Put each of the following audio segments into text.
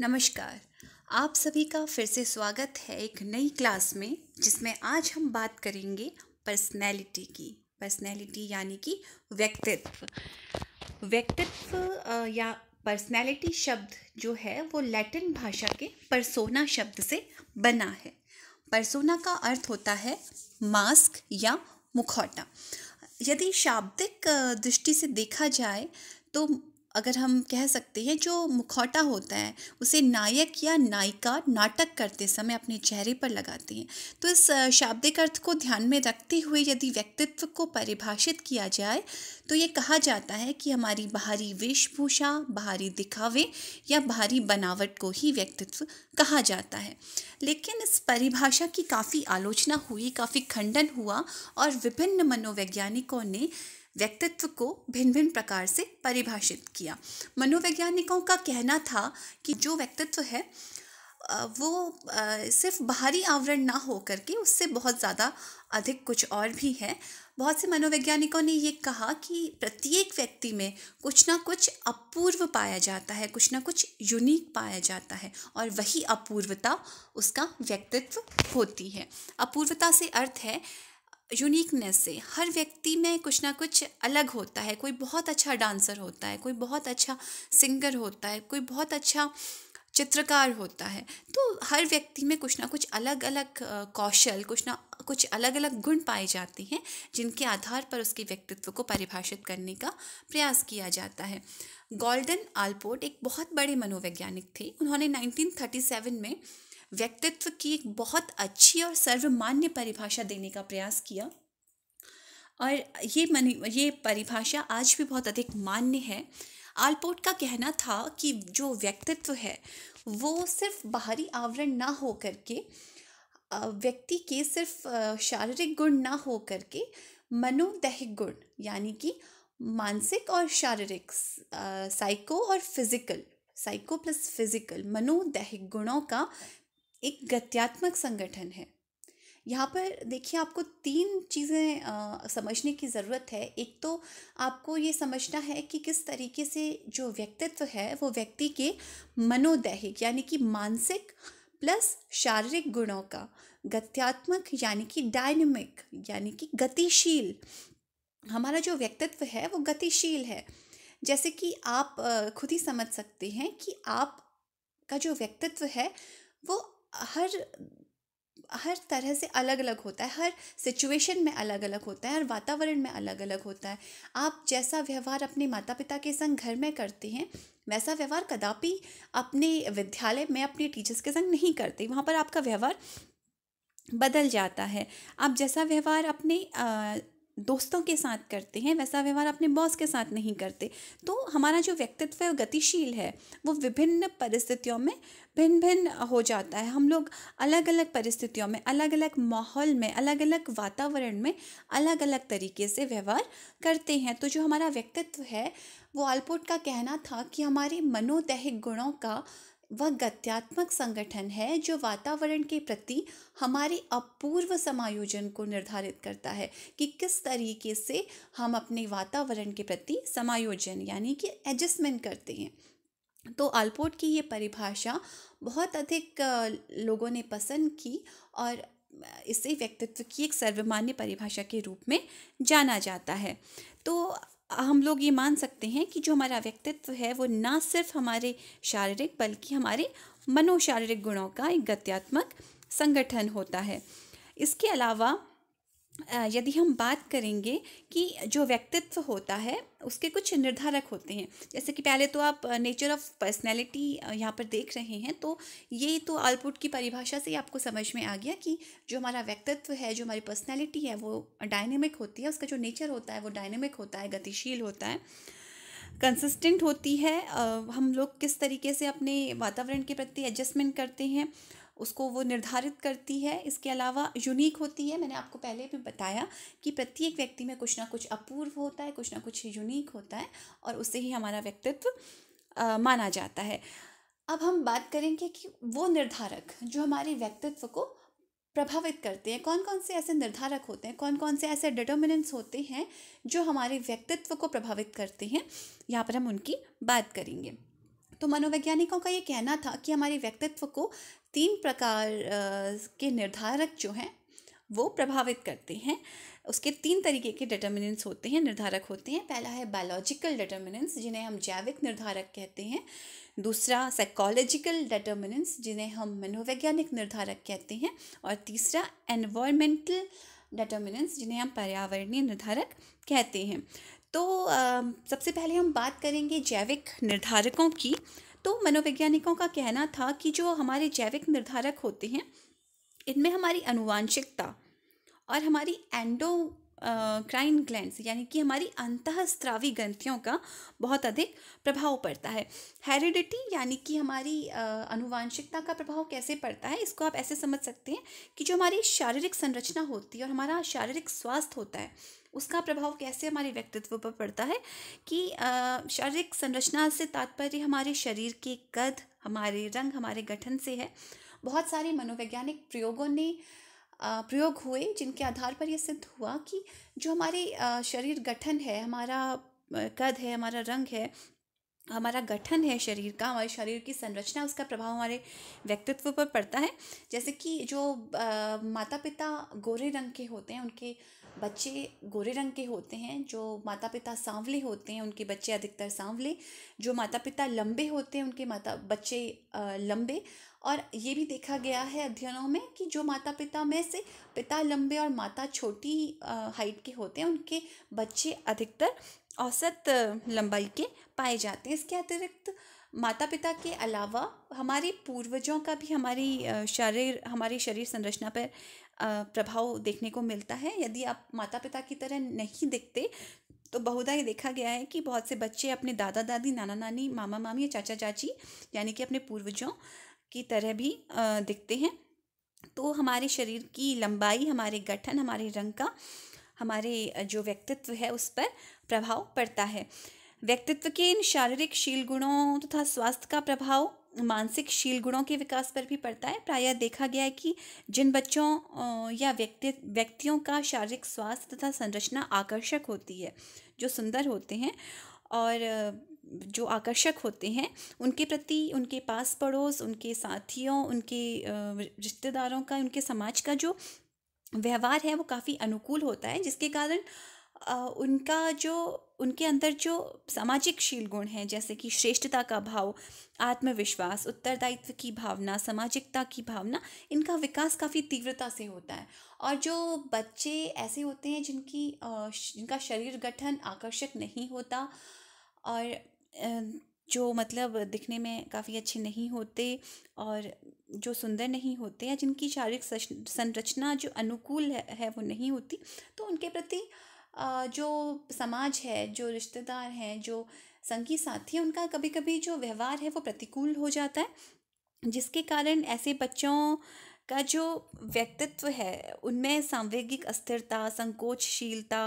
नमस्कार आप सभी का फिर से स्वागत है एक नई क्लास में जिसमें आज हम बात करेंगे पर्सनैलिटी की पर्सनैलिटी यानी कि व्यक्तित्व व्यक्तित्व या पर्सनैलिटी शब्द जो है वो लैटिन भाषा के परसोना शब्द से बना है परसोना का अर्थ होता है मास्क या मुखौटा यदि शाब्दिक दृष्टि से देखा जाए तो अगर हम कह सकते हैं जो मुखौटा होता है उसे नायक या नायिका नाटक करते समय अपने चेहरे पर लगाते हैं तो इस शाब्दिक अर्थ को ध्यान में रखते हुए यदि व्यक्तित्व को परिभाषित किया जाए तो ये कहा जाता है कि हमारी बाहरी वेशभूषा बाहरी दिखावे या बाहरी बनावट को ही व्यक्तित्व कहा जाता है लेकिन इस परिभाषा की काफ़ी आलोचना हुई काफ़ी खंडन हुआ और विभिन्न मनोवैज्ञानिकों ने व्यक्तित्व को भिन्न भिन्न प्रकार से परिभाषित किया मनोवैज्ञानिकों का कहना था कि जो व्यक्तित्व है वो सिर्फ बाहरी आवरण ना हो करके उससे बहुत ज़्यादा अधिक कुछ और भी है बहुत से मनोवैज्ञानिकों ने ये कहा कि प्रत्येक व्यक्ति में कुछ ना कुछ अपूर्व पाया जाता है कुछ ना कुछ यूनिक पाया जाता है और वही अपूर्वता उसका व्यक्तित्व होती है अपूर्वता से अर्थ है यूनिकनेस से हर व्यक्ति में कुछ ना कुछ अलग होता है कोई बहुत अच्छा डांसर होता है कोई बहुत अच्छा सिंगर होता है कोई बहुत अच्छा चित्रकार होता है तो हर व्यक्ति में कुछ ना कुछ अलग अलग कौशल कुछ ना कुछ अलग अलग गुण पाए जाते हैं जिनके आधार पर उसके व्यक्तित्व को परिभाषित करने का प्रयास किया जाता है गोल्डन आलपोर्ट एक बहुत बड़े मनोवैज्ञानिक थे उन्होंने 1937 में व्यक्तित्व की एक बहुत अच्छी और सर्वमान्य परिभाषा देने का प्रयास किया और ये मन ये परिभाषा आज भी बहुत अधिक मान्य है आलपोर्ट का कहना था कि जो व्यक्तित्व है वो सिर्फ बाहरी आवरण ना हो करके व्यक्ति के सिर्फ शारीरिक गुण ना हो करके मनोदैहिक गुण यानी कि मानसिक और शारीरिक साइको और फिजिकल साइको प्लस फिजिकल मनोदैहिक गुणों का एक गत्यात्मक संगठन है यहाँ पर देखिए आपको तीन चीज़ें समझने की ज़रूरत है एक तो आपको ये समझना है कि किस तरीके से जो व्यक्तित्व है वो व्यक्ति के मनोदैहिक यानी कि मानसिक प्लस शारीरिक गुणों का गत्यात्मक यानी कि डायनेमिक यानी कि गतिशील हमारा जो व्यक्तित्व है वो गतिशील है जैसे कि आप खुद ही समझ सकते हैं कि आप का जो व्यक्तित्व है वो हर हर तरह से अलग अलग होता है हर सिचुएशन में अलग अलग होता है हर वातावरण में अलग अलग होता है आप जैसा व्यवहार अपने माता पिता के संग घर में करते हैं वैसा व्यवहार कदापि अपने विद्यालय में अपने टीचर्स के संग नहीं करते वहाँ पर आपका व्यवहार बदल जाता है आप जैसा व्यवहार अपने दोस्तों के साथ करते हैं वैसा व्यवहार अपने बॉस के साथ नहीं करते तो हमारा जो व्यक्तित्व है गतिशील है वो विभिन्न परिस्थितियों में भिन्न भिन्न हो जाता है हम लोग अलग अलग परिस्थितियों में अलग अलग माहौल में अलग अलग वातावरण में अलग अलग तरीके से व्यवहार करते हैं तो जो हमारा व्यक्तित्व है वो आलपोट का कहना था कि हमारे मनोदैहिक गुणों का वह गत्यात्मक संगठन है जो वातावरण के प्रति हमारे अपूर्व समायोजन को निर्धारित करता है कि किस तरीके से हम अपने वातावरण के प्रति समायोजन यानी कि एडजस्टमेंट करते हैं तो आलपोट की ये परिभाषा बहुत अधिक लोगों ने पसंद की और इसे व्यक्तित्व की एक सर्वमान्य परिभाषा के रूप में जाना जाता है तो हम लोग ये मान सकते हैं कि जो हमारा व्यक्तित्व है वो ना सिर्फ हमारे शारीरिक बल्कि हमारे मनोशारीरिक गुणों का एक गत्यात्मक संगठन होता है इसके अलावा यदि हम बात करेंगे कि जो व्यक्तित्व होता है उसके कुछ निर्धारक होते हैं जैसे कि पहले तो आप नेचर ऑफ पर्सनैलिटी यहाँ पर देख रहे हैं तो ये तो आलपुट की परिभाषा से ही आपको समझ में आ गया कि जो हमारा व्यक्तित्व है जो हमारी पर्सनैलिटी है वो डायनेमिक होती है उसका जो नेचर होता है वो डायनेमिक होता है गतिशील होता है कंसिस्टेंट होती है हम लोग किस तरीके से अपने वातावरण के प्रति एडजस्टमेंट करते हैं उसको वो निर्धारित करती है इसके अलावा यूनिक होती है मैंने आपको पहले भी बताया कि प्रत्येक व्यक्ति में कुछ ना कुछ अपूर्व होता है कुछ ना कुछ यूनिक होता है और उससे ही हमारा व्यक्तित्व माना जाता है अब हम बात करेंगे कि वो निर्धारक जो हमारे व्यक्तित्व को प्रभावित करते हैं कौन कौन से ऐसे निर्धारक होते हैं कौन कौन से ऐसे डिटर्मिनेंट्स होते हैं जो हमारे व्यक्तित्व को प्रभावित करते हैं यहाँ पर हम उनकी बात करेंगे तो मनोवैज्ञानिकों का ये कहना था कि हमारे व्यक्तित्व को तीन प्रकार के निर्धारक जो हैं वो प्रभावित करते हैं उसके तीन तरीके के डिटर्मिनेंट्स होते हैं निर्धारक होते हैं पहला है बायोलॉजिकल डिटर्मिनेंट्स जिन्हें हम जैविक निर्धारक कहते हैं दूसरा साइकोलॉजिकल डिटर्मिनेंट्स जिन्हें हम मनोवैज्ञानिक निर्धारक कहते हैं और तीसरा एनवायरमेंटल डिटर्मिनेंट्स जिन्हें हम पर्यावरणीय निर्धारक कहते हैं तो आ, सबसे पहले हम बात करेंगे जैविक निर्धारकों की तो मनोवैज्ञानिकों का कहना था कि जो हमारे जैविक निर्धारक होते हैं इनमें हमारी अनुवांशिकता और हमारी एंडो क्राइन ग्लैंड यानी कि हमारी अंतःस्त्रावी ग्रंथियों का बहुत अधिक प्रभाव पड़ता है हेरिडिटी यानी कि हमारी अनुवांशिकता का प्रभाव कैसे पड़ता है इसको आप ऐसे समझ सकते हैं कि जो हमारी शारीरिक संरचना होती है और हमारा शारीरिक स्वास्थ्य होता है उसका प्रभाव कैसे हमारे व्यक्तित्व पर पड़ता है कि शारीरिक संरचना से तात्पर्य हमारे शरीर के कद हमारे रंग हमारे गठन से है बहुत सारे मनोवैज्ञानिक प्रयोगों ने प्रयोग हुए जिनके आधार पर यह सिद्ध हुआ कि जो हमारे शरीर गठन है हमारा कद है हमारा रंग है हमारा गठन है शरीर का हमारे शरीर की संरचना उसका प्रभाव हमारे व्यक्तित्व पर पड़ता है जैसे कि जो आ, माता पिता गोरे रंग के होते हैं उनके बच्चे गोरे रंग के होते हैं जो माता पिता सांवले होते हैं उनके बच्चे अधिकतर सांवले जो माता पिता लंबे होते हैं उनके माता बच्चे लंबे और ये भी देखा गया है अध्ययनों में कि जो माता पिता में से पिता लंबे और माता छोटी हाइट के होते हैं उनके बच्चे अधिकतर औसत लंबाई के पाए जाते हैं इसके अतिरिक्त माता पिता के अलावा हमारे पूर्वजों का भी हमारी शरीर हमारी शरीर संरचना पर प्रभाव देखने को मिलता है यदि आप माता पिता की तरह नहीं दिखते तो बहुधा ये देखा गया है कि बहुत से बच्चे अपने दादा दादी नाना नानी मामा मामी या चाचा चाची यानी कि अपने पूर्वजों की तरह भी दिखते हैं तो हमारे शरीर की लंबाई हमारे गठन हमारे रंग का हमारे जो व्यक्तित्व है उस पर प्रभाव पड़ता है व्यक्तित्व के इन शारीरिक शील गुणों तथा तो स्वास्थ्य का प्रभाव मानसिक शील गुणों के विकास पर भी पड़ता है प्रायः देखा गया है कि जिन बच्चों या व्यक्ति व्यक्तियों का शारीरिक स्वास्थ्य तथा संरचना आकर्षक होती है जो सुंदर होते हैं और जो आकर्षक होते हैं उनके प्रति उनके पास पड़ोस उनके साथियों उनके रिश्तेदारों का उनके समाज का जो व्यवहार है वो काफ़ी अनुकूल होता है जिसके कारण उनका जो उनके अंदर जो सामाजिक शील गुण हैं जैसे कि श्रेष्ठता का भाव आत्मविश्वास उत्तरदायित्व की भावना सामाजिकता की भावना इनका विकास काफ़ी तीव्रता से होता है और जो बच्चे ऐसे होते हैं जिनकी जिनका शरीर गठन आकर्षक नहीं होता और जो मतलब दिखने में काफ़ी अच्छे नहीं होते और जो सुंदर नहीं होते या जिनकी शारीरिक संरचना जो अनुकूल है, है वो नहीं होती तो उनके प्रति जो समाज है जो रिश्तेदार हैं जो संगी साथी हैं उनका कभी कभी जो व्यवहार है वो प्रतिकूल हो जाता है जिसके कारण ऐसे बच्चों का जो व्यक्तित्व है उनमें सांवेगिक अस्थिरता संकोचशीलता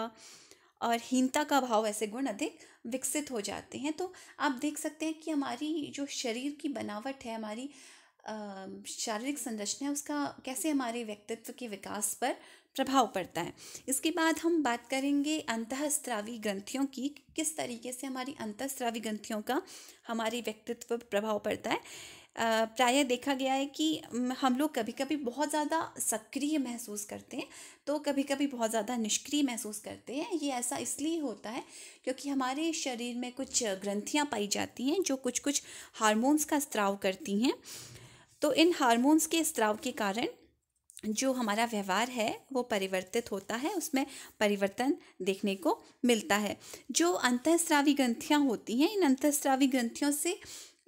और हीनता का भाव ऐसे गुण अधिक विकसित हो जाते हैं तो आप देख सकते हैं कि हमारी जो शरीर की बनावट है हमारी शारीरिक संरचना है उसका कैसे हमारे व्यक्तित्व के विकास पर प्रभाव पड़ता है इसके बाद हम बात करेंगे अंतस्त्रावी ग्रंथियों की किस तरीके से हमारी अंतस्त्रावी ग्रंथियों का हमारे व्यक्तित्व पर प्रभाव पड़ता है प्राय देखा गया है कि हम लोग कभी कभी बहुत ज़्यादा सक्रिय महसूस करते हैं तो कभी कभी बहुत ज़्यादा निष्क्रिय महसूस करते हैं ये ऐसा इसलिए होता है क्योंकि हमारे शरीर में कुछ ग्रंथियाँ पाई जाती हैं जो कुछ कुछ हार्मोन्स का स्त्राव करती हैं तो इन हार्मोन्स के स्त्राव के कारण जो हमारा व्यवहार है वो परिवर्तित होता है उसमें परिवर्तन देखने को मिलता है जो अंतःस्रावी ग्रंथियाँ होती हैं इन अंतःस्रावी ग्रंथियों से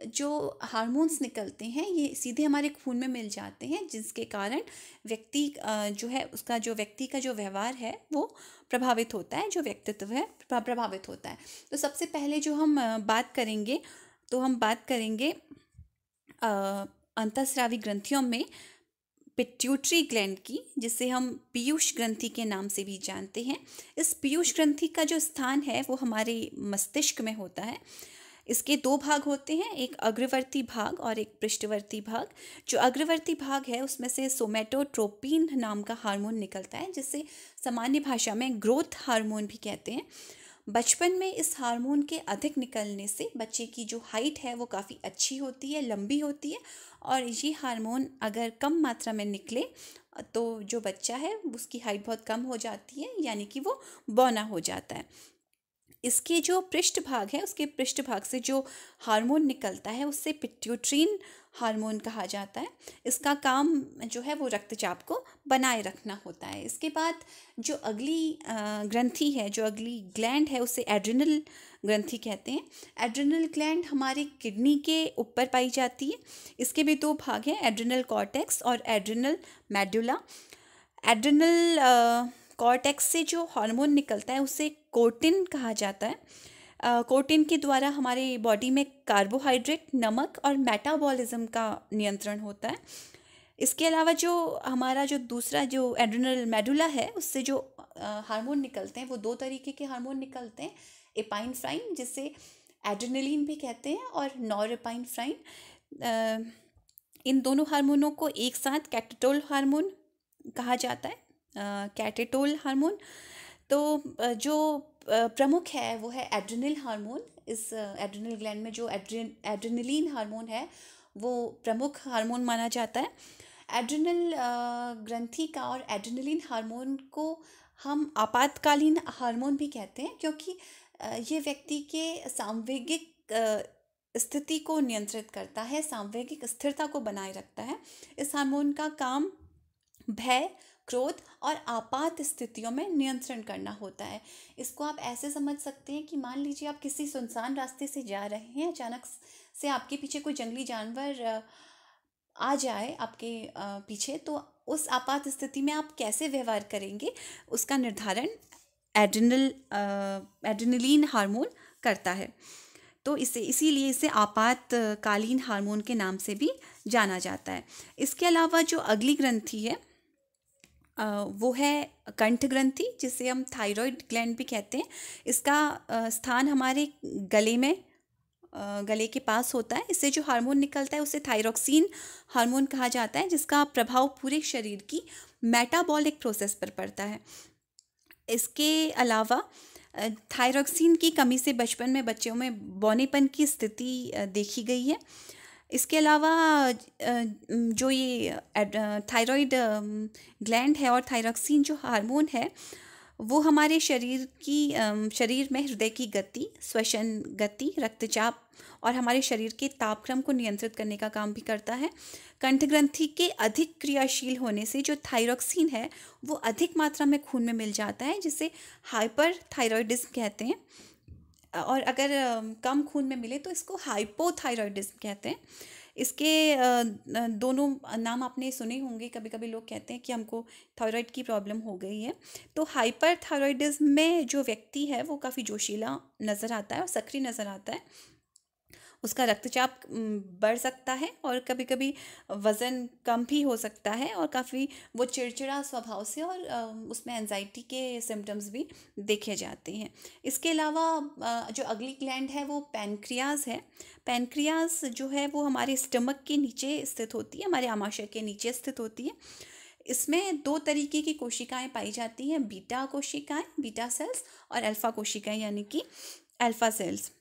जो हार्मोन्स निकलते हैं ये सीधे हमारे खून में मिल जाते हैं जिसके कारण व्यक्ति जो है उसका जो व्यक्ति का जो व्यवहार है वो प्रभावित होता है जो व्यक्तित्व है प्रभावित होता है तो सबसे पहले जो हम बात करेंगे तो हम बात करेंगे अंतस्रावी ग्रंथियों में पिट्यूटरी ग्लैंड की जिसे हम पीयूष ग्रंथि के नाम से भी जानते हैं इस पीयूष ग्रंथि का जो स्थान है वो हमारे मस्तिष्क में होता है इसके दो भाग होते हैं एक अग्रवर्ती भाग और एक पृष्ठवर्ती भाग जो अग्रवर्ती भाग है उसमें से सोमेटोट्रोपिन नाम का हार्मोन निकलता है जिसे सामान्य भाषा में ग्रोथ हार्मोन भी कहते हैं बचपन में इस हार्मोन के अधिक निकलने से बच्चे की जो हाइट है वो काफ़ी अच्छी होती है लंबी होती है और ये हार्मोन अगर कम मात्रा में निकले तो जो बच्चा है उसकी हाइट बहुत कम हो जाती है यानी कि वो बौना हो जाता है इसके जो पृष्ठ भाग है उसके पृष्ठ भाग से जो हार्मोन निकलता है उससे पिट्यूट्रीन हार्मोन कहा जाता है इसका काम जो है वो रक्तचाप को बनाए रखना होता है इसके बाद जो अगली ग्रंथि है जो अगली ग्लैंड है उसे एड्रिनल ग्रंथि कहते हैं एड्रिनल ग्लैंड हमारे किडनी के ऊपर पाई जाती है इसके भी दो भाग हैं एड्रिनल कॉर्टेक्स और एड्रिनल मेडुला एड्रिनल कॉर्टेक्स से जो हार्मोन निकलता है उसे कोटिन कहा जाता है कोटिन के द्वारा हमारे बॉडी में कार्बोहाइड्रेट नमक और मेटाबॉलिज्म का नियंत्रण होता है इसके अलावा जो हमारा जो दूसरा जो एड्रिनल मेडुला है उससे जो हार्मोन निकलते हैं वो दो तरीके के हार्मोन निकलते हैं एपाइन फ्राइन जिसे एड्रिनलिन भी कहते हैं और नॉर एपाइन फ्राइन इन दोनों हार्मोनों को एक साथ कैटेटोल हार्मोन कहा जाता है कैटेटोल हार्मोन तो जो प्रमुख है वो है एड्रिनल हार्मोन इस एड्रिनल ग्लैंड में जो एड्रिन एड्रिनलिन हार्मोन है वो प्रमुख हार्मोन माना जाता है एड्रिनल ग्रंथि का और एड्रिनलिन हार्मोन को हम आपातकालीन हार्मोन भी कहते हैं क्योंकि ये व्यक्ति के सांवेगिक स्थिति को नियंत्रित करता है सांवेगिक स्थिरता को बनाए रखता है इस हार्मोन का काम भय क्रोध और आपात स्थितियों में नियंत्रण करना होता है इसको आप ऐसे समझ सकते हैं कि मान लीजिए आप किसी सुनसान रास्ते से जा रहे हैं अचानक से आपके पीछे कोई जंगली जानवर आ जाए आपके पीछे तो उस आपात स्थिति में आप कैसे व्यवहार करेंगे उसका निर्धारण एड्रिनल एड्रिनलिन हार्मोन करता है तो इसे इसीलिए इसे आपातकालीन हार्मोन के नाम से भी जाना जाता है इसके अलावा जो अगली ग्रंथि है वो है कंठ ग्रंथि जिसे हम थायराइड ग्लैंड भी कहते हैं इसका स्थान हमारे गले में गले के पास होता है इससे जो हार्मोन निकलता है उसे थायरोक्सिन हार्मोन कहा जाता है जिसका प्रभाव पूरे शरीर की मेटाबॉलिक प्रोसेस पर पड़ता है इसके अलावा थायरोक्सिन की कमी से बचपन में बच्चों में बौनेपन की स्थिति देखी गई है इसके अलावा जो ये थायराइड ग्लैंड है और थायरॉक्सिन जो हार्मोन है वो हमारे शरीर की शरीर में हृदय की गति श्वसन गति रक्तचाप और हमारे शरीर के तापक्रम को नियंत्रित करने का काम भी करता है कंठ ग्रंथि के अधिक क्रियाशील होने से जो थायरॉक्सिन है वो अधिक मात्रा में खून में मिल जाता है जिसे हाइपर थायरॉयडिज्म कहते हैं और अगर कम खून में मिले तो इसको हाइपोथायरॉयडिज्म कहते हैं इसके दोनों नाम आपने सुने होंगे कभी कभी लोग कहते हैं कि हमको थायराइड की प्रॉब्लम हो गई है तो हाइपर थायरॉयडिज्म में जो व्यक्ति है वो काफ़ी जोशीला नज़र आता है और सक्रिय नज़र आता है उसका रक्तचाप बढ़ सकता है और कभी कभी वज़न कम भी हो सकता है और काफ़ी वो चिड़चिड़ा स्वभाव से और उसमें एनजाइटी के सिम्टम्स भी देखे जाते हैं इसके अलावा जो अगली ग्लैंड है वो पैनक्रियाज है पैनक्रियाज जो है वो हमारे स्टमक के नीचे स्थित होती है हमारे आमाशय के नीचे स्थित होती है इसमें दो तरीके की कोशिकाएं पाई जाती हैं बीटा कोशिकाएं बीटा सेल्स और अल्फ़ा कोशिकाएं यानी कि अल्फ़ा सेल्स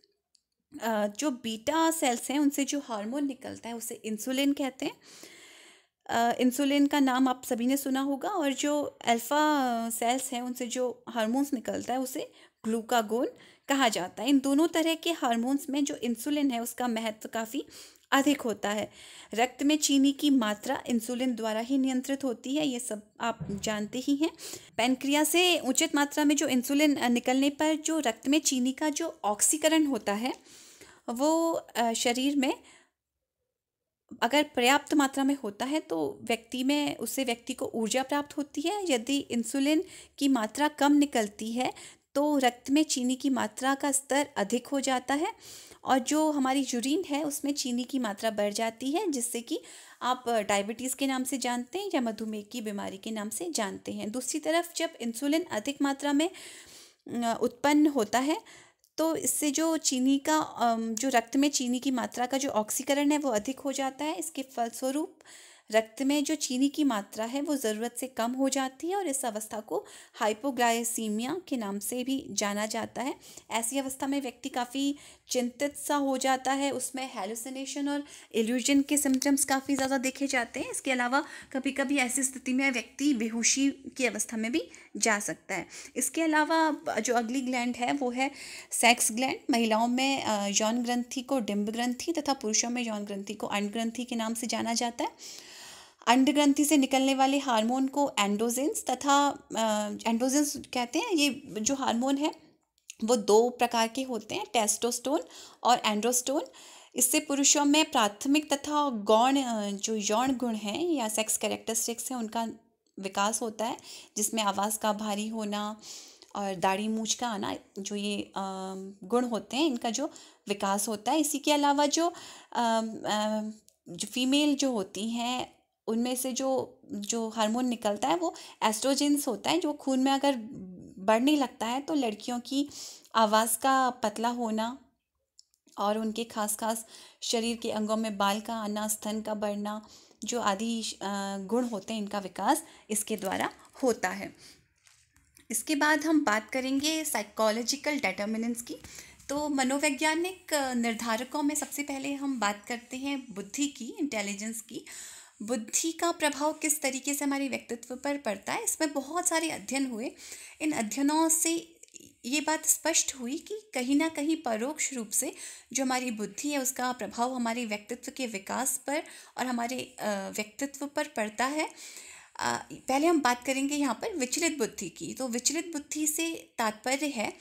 जो बीटा सेल्स हैं उनसे जो हार्मोन निकलता है उसे इंसुलिन कहते हैं इंसुलिन का नाम आप सभी ने सुना होगा और जो अल्फ़ा सेल्स हैं उनसे जो हार्मोन्स निकलता है उसे ग्लूकागोन कहा जाता है इन दोनों तरह के हार्मोन्स में जो इंसुलिन है उसका महत्व काफ़ी अधिक होता है रक्त में चीनी की मात्रा इंसुलिन द्वारा ही नियंत्रित होती है ये सब आप जानते ही हैं पेनक्रिया से उचित मात्रा में जो इंसुलिन निकलने पर जो रक्त में चीनी का जो ऑक्सीकरण होता है वो शरीर में अगर पर्याप्त मात्रा में होता है तो व्यक्ति में उससे व्यक्ति को ऊर्जा प्राप्त होती है यदि इंसुलिन की मात्रा कम निकलती है तो रक्त में चीनी की मात्रा का स्तर अधिक हो जाता है और जो हमारी यूरिन है उसमें चीनी की मात्रा बढ़ जाती है जिससे कि आप डायबिटीज़ के नाम से जानते हैं या मधुमेह की बीमारी के नाम से जानते हैं दूसरी तरफ जब इंसुलिन अधिक मात्रा में उत्पन्न होता है तो इससे जो चीनी का जो रक्त में चीनी की मात्रा का जो ऑक्सीकरण है वो अधिक हो जाता है इसके फलस्वरूप रक्त में जो चीनी की मात्रा है वो ज़रूरत से कम हो जाती है और इस अवस्था को हाइपोग्लाइसीमिया के नाम से भी जाना जाता है ऐसी अवस्था में व्यक्ति काफ़ी चिंतित सा हो जाता है उसमें हेलुसिनेशन और एल्यूजन के सिम्टम्स काफ़ी ज़्यादा देखे जाते हैं इसके अलावा कभी कभी ऐसी स्थिति में व्यक्ति बेहोशी की अवस्था में भी जा सकता है इसके अलावा जो अगली ग्लैंड है वो है सेक्स ग्लैंड महिलाओं में यौन ग्रंथि को डिम्ब ग्रंथि तथा पुरुषों में यौन ग्रंथि को अंड ग्रंथि के नाम से जाना जाता है अंडग्रंथि से निकलने वाले हार्मोन को एंडोजेंस तथा एंडोजेंस कहते हैं ये जो हार्मोन है वो दो प्रकार के होते हैं टेस्टोस्टोन और एंड्रोस्टोन इससे पुरुषों में प्राथमिक तथा गौण जो यौन गुण हैं या सेक्स कैरेक्टरिस्टिक्स हैं उनका विकास होता है जिसमें आवाज़ का भारी होना और दाढ़ी मूछ का आना जो ये गुण होते हैं इनका जो विकास होता है इसी के अलावा जो जो फीमेल जो होती हैं उनमें से जो जो हार्मोन निकलता है वो एस्ट्रोजेंस होता है जो खून में अगर बढ़ने लगता है तो लड़कियों की आवाज़ का पतला होना और उनके खास खास शरीर के अंगों में बाल का आना स्तन का बढ़ना जो आदि गुण होते हैं इनका विकास इसके द्वारा होता है इसके बाद हम बात करेंगे साइकोलॉजिकल डेटर्मिनेंस की तो मनोवैज्ञानिक निर्धारकों में सबसे पहले हम बात करते हैं बुद्धि की इंटेलिजेंस की बुद्धि का प्रभाव किस तरीके से हमारे व्यक्तित्व पर पड़ता है इसमें बहुत सारे अध्ययन हुए इन अध्ययनों से ये बात स्पष्ट हुई कि कहीं ना कहीं परोक्ष रूप से जो हमारी बुद्धि है उसका प्रभाव हमारे व्यक्तित्व के विकास पर और हमारे व्यक्तित्व पर पड़ता है पहले हम बात करेंगे यहाँ पर विचलित बुद्धि की तो विचलित बुद्धि से तात्पर्य है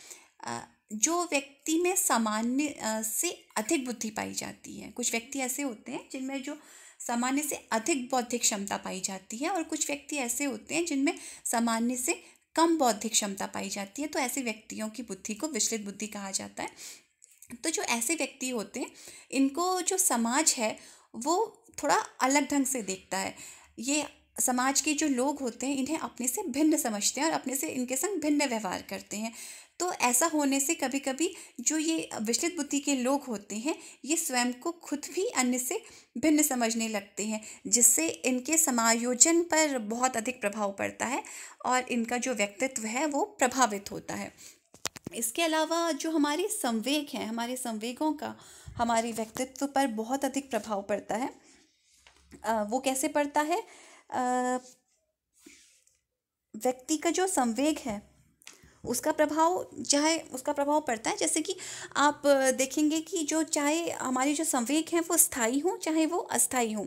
जो व्यक्ति में सामान्य से अधिक बुद्धि पाई जाती है कुछ व्यक्ति ऐसे होते हैं जिनमें जो सामान्य से अधिक बौद्धिक क्षमता पाई जाती है और कुछ व्यक्ति ऐसे होते हैं जिनमें सामान्य से कम बौद्धिक क्षमता पाई जाती है तो ऐसे व्यक्तियों की बुद्धि को विचलित बुद्धि कहा जाता है तो जो ऐसे व्यक्ति होते हैं इनको जो समाज है वो थोड़ा अलग ढंग से देखता है ये समाज के जो लोग होते हैं इन्हें अपने से भिन्न समझते हैं और अपने से इनके संग भिन्न व्यवहार करते हैं तो ऐसा होने से कभी कभी जो ये विचलित बुद्धि के लोग होते हैं ये स्वयं को खुद भी अन्य से भिन्न समझने लगते हैं जिससे इनके समायोजन पर बहुत अधिक प्रभाव पड़ता है और इनका जो व्यक्तित्व है वो प्रभावित होता है इसके अलावा जो हमारे संवेग हैं हमारे संवेगों का हमारे व्यक्तित्व पर बहुत अधिक प्रभाव पड़ता है आ, वो कैसे पड़ता है आ, व्यक्ति का जो संवेग है उसका प्रभाव चाहे उसका प्रभाव पड़ता है जैसे कि आप देखेंगे कि जो चाहे हमारे जो संवेग हैं वो स्थायी हों चाहे वो अस्थायी हों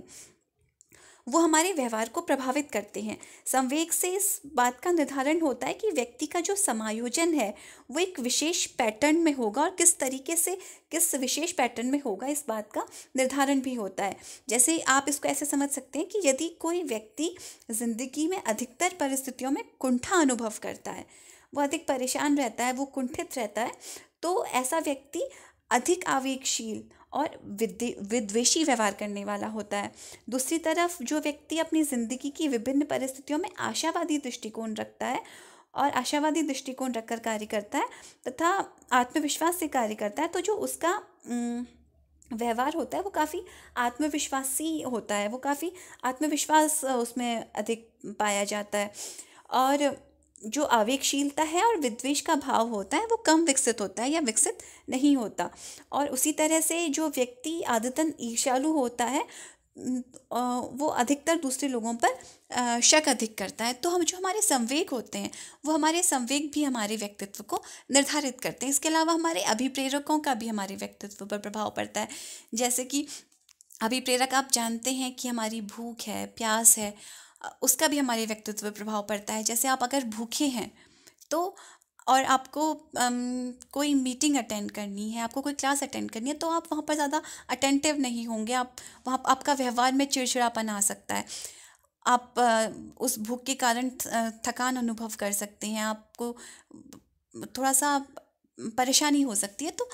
वो हमारे व्यवहार को प्रभावित करते हैं संवेग से इस बात का निर्धारण होता है कि व्यक्ति का जो समायोजन है वो एक विशेष पैटर्न में होगा और किस तरीके से किस विशेष पैटर्न में होगा इस बात का निर्धारण भी होता है जैसे आप इसको ऐसे समझ सकते हैं कि यदि कोई व्यक्ति ज़िंदगी में अधिकतर परिस्थितियों में कुंठा अनुभव करता है वो अधिक परेशान रहता है वो कुंठित रहता है तो ऐसा व्यक्ति अधिक आवेगशील और विद्वेषी व्यवहार करने वाला होता है दूसरी तरफ जो व्यक्ति अपनी ज़िंदगी की विभिन्न परिस्थितियों में आशावादी दृष्टिकोण रखता है और आशावादी दृष्टिकोण रखकर कार्य करता है तथा आत्मविश्वास से कार्य करता है तो जो उसका व्यवहार होता है वो काफ़ी आत्मविश्वासी होता है वो काफ़ी आत्मविश्वास उसमें अधिक पाया जाता है और जो आवेगशीलता है और विद्वेश का भाव होता है वो कम विकसित होता है या विकसित नहीं होता और उसी तरह से जो व्यक्ति आदतन ईर्षालु होता है वो अधिकतर दूसरे लोगों पर शक अधिक करता है तो हम जो हमारे संवेग होते हैं वो हमारे संवेग भी हमारे व्यक्तित्व को निर्धारित करते हैं इसके अलावा हमारे अभिप्रेरकों का भी हमारे व्यक्तित्व पर प्रभाव पड़ता है जैसे कि अभिप्रेरक आप जानते हैं कि हमारी भूख है प्यास है उसका भी हमारे व्यक्तित्व पर प्रभाव पड़ता है जैसे आप अगर भूखे हैं तो और आपको अम, कोई मीटिंग अटेंड करनी है आपको कोई क्लास अटेंड करनी है तो आप वहाँ पर ज़्यादा अटेंटिव नहीं होंगे आप वहाँ आपका व्यवहार में चिड़चिड़ापन आ सकता है आप आ, उस भूख के कारण थकान अनुभव कर सकते हैं आपको थोड़ा सा परेशानी हो सकती है तो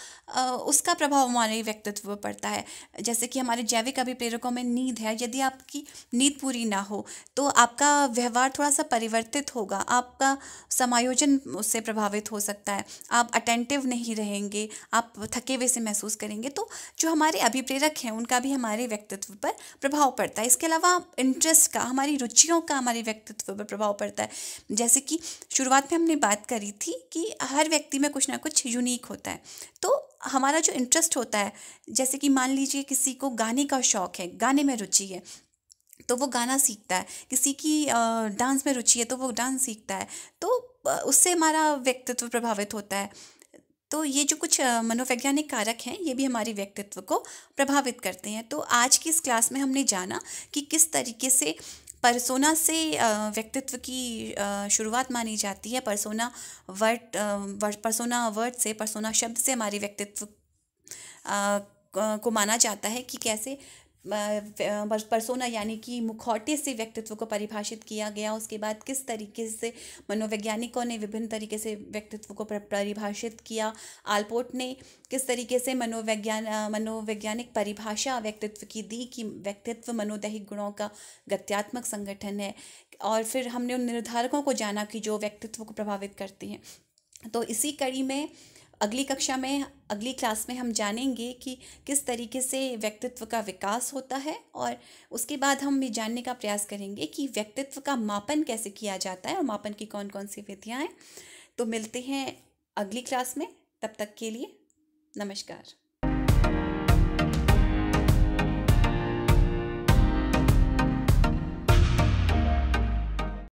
उसका प्रभाव हमारे व्यक्तित्व पर पड़ता है जैसे कि हमारे जैविक अभिप्रेरकों में नींद है यदि आपकी नींद पूरी ना हो तो आपका व्यवहार थोड़ा सा परिवर्तित होगा आपका समायोजन उससे प्रभावित हो सकता है आप अटेंटिव नहीं रहेंगे आप थके हुए से महसूस करेंगे तो जो हमारे अभिप्रेरक हैं उनका भी हमारे व्यक्तित्व पर प्रभाव पड़ता है इसके अलावा इंटरेस्ट का हमारी रुचियों का हमारे व्यक्तित्व पर प्रभाव पड़ता है जैसे कि शुरुआत में हमने बात करी थी कि हर व्यक्ति में कुछ ना कुछ कुछ यूनिक होता है तो हमारा जो इंटरेस्ट होता है जैसे कि मान लीजिए किसी को गाने का शौक़ है गाने में रुचि है तो वो गाना सीखता है किसी की डांस में रुचि है तो वो डांस सीखता है तो उससे हमारा व्यक्तित्व प्रभावित होता है तो ये जो कुछ मनोवैज्ञानिक कारक हैं ये भी हमारे व्यक्तित्व को प्रभावित करते हैं तो आज की इस क्लास में हमने जाना कि किस तरीके से परसोना से व्यक्तित्व की शुरुआत मानी जाती है परसोना वर्ड परसोना वर्ड से परसोना शब्द से हमारे व्यक्तित्व को माना जाता है कि कैसे परसोना यानी कि मुखौटे से व्यक्तित्व को परिभाषित किया गया उसके बाद किस तरीके से मनोवैज्ञानिकों ने विभिन्न तरीके से व्यक्तित्व को परिभाषित किया आलपोर्ट ने किस तरीके से मनोवैज्ञान मनोवैज्ञानिक परिभाषा व्यक्तित्व की दी कि व्यक्तित्व मनोदैहिक गुणों का गत्यात्मक संगठन है और फिर हमने उन निर्धारकों को जाना कि जो व्यक्तित्व को प्रभावित करते हैं तो इसी कड़ी में अगली कक्षा में अगली क्लास में हम जानेंगे कि किस तरीके से व्यक्तित्व का विकास होता है और उसके बाद हम भी जानने का प्रयास करेंगे कि व्यक्तित्व का मापन कैसे किया जाता है और मापन की कौन कौन सी विधियाँ हैं तो मिलते हैं अगली क्लास में तब तक के लिए नमस्कार